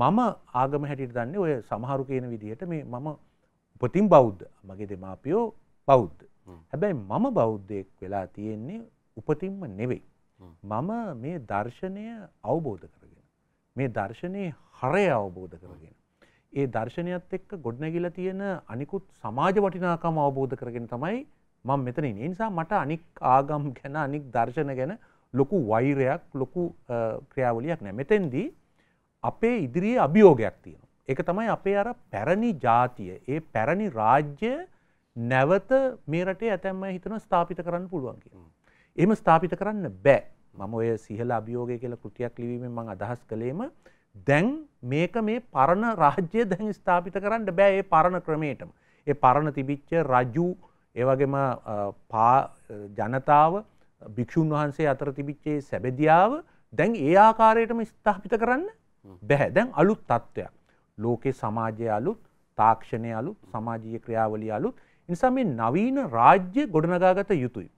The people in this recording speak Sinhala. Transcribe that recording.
මම ආගම හැටියට දන්නේ ඔය සමහරු කියන විදිහට මේ මම උපතින් බෞද්ධ මගේ දෙමාපියෝ බෞද්ධ. හැබැයි මම බෞද්ධයෙක් වෙලා තියෙන්නේ උපතින්ම නෙවෙයි. මම මේ දර්ශනය අවබෝධ කරගෙන. මේ දර්ශනයේ හරය අවබෝධ කරගෙන. ඒ දර්ශනයත් එක්ක ගොඩනැගිලා තියෙන අනිකුත් සමාජ වටිනාකම අවබෝධ කරගෙන තමයි මම මෙතන ඉන්නේ. ඒ නිසා මට අනික් ආගම් ගැන අනික් දර්ශන ගැන ලොකු වෛරයක් ලොකු ක්‍රියාවලියක් නැහැ. මෙතෙන්දී අපේ ඉදිරියේ අභියෝගයක් තියෙනවා. ඒක තමයි අපේ අර පැරණි ජාතිය, ඒ පැරණි රාජ්‍ය නැවත මේ රටේ ඇතැම්ම හිතන ස්ථාපිත කරන්න පුළුවන් කියලා. එහෙම ස්ථාපිත කරන්න බෑ. මම ඔය සිහල අභියෝගය කියලා කෘතියක් ලිවීමෙන් මම අදහස් කළේම දැන් මේක මේ පරණ රාජ්‍ය දැන් ස්ථාපිත කරන්න බෑ ඒ පරණ ක්‍රමයටම. ඒ පරණ තිබිච්ච රජු ඒ වගේම ජනතාව භික්ෂූන් වහන්සේ අතර තිබිච්චේ සැබෙදියාව දැන් ඒ ආකාරයටම ස්ථාපිත කරන්න බැහැ දැන් අලුත් තත්ත්වයක් ලෝකෙ සමාජය අලුත් තාක්ෂණය අලුත් සමාජීය ක්‍රියාවලිය අලුත් නිසා මේ නවීන රාජ්‍ය ගොඩනගාගත යුතුයි